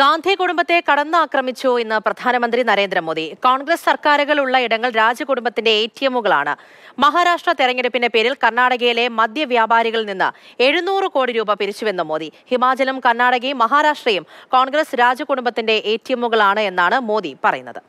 ഗാന്ധി കുടുംബത്തെ കടന്നാക്രമിച്ചു ഇന്ന് പ്രധാനമന്ത്രി നരേന്ദ്രമോദി കോൺഗ്രസ് സർക്കാരുകളുള്ള ഇടങ്ങൾ രാജകുടുംബത്തിന്റെ എ ടി എമ്മുകളാണ് മഹാരാഷ്ട്ര തെരഞ്ഞെടുപ്പിന്റെ പേരിൽ കർണാടകയിലെ മദ്യവ്യാപാരികളിൽ നിന്ന് എഴുന്നൂറ് കോടി രൂപ പിരിച്ചുവെന്ന് മോദി ഹിമാചലും കർണാടകയും മഹാരാഷ്ട്രയും കോൺഗ്രസ് രാജകുടുംബത്തിന്റെ എ ടി എമ്മുകളാണ് എന്നാണ് മോദി പറയുന്നത്